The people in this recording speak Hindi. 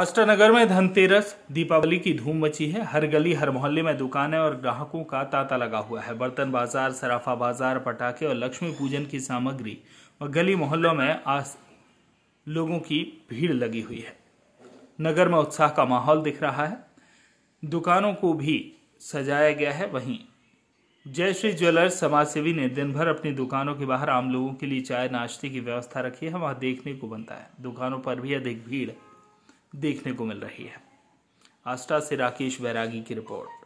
अष्टनगर में धनतेरस दीपावली की धूम मची है हर गली हर मोहल्ले में दुकानें और ग्राहकों का तांता लगा हुआ है बर्तन बाजार सराफा बाजार पटाखे और लक्ष्मी पूजन की सामग्री और गली मोहल्लों में आज लोगों की भीड़ लगी हुई है नगर में उत्साह का माहौल दिख रहा है दुकानों को भी सजाया गया है वहीं जय श्री ज्वेलर्स समाजसेवी ने दिन भर अपनी दुकानों के बाहर आम लोगों के लिए चाय नाश्ते की व्यवस्था रखी है वहाँ देखने को बनता है दुकानों पर भी अधिक भीड़ देखने को मिल रही है आस्था से राकेश बैरागी की रिपोर्ट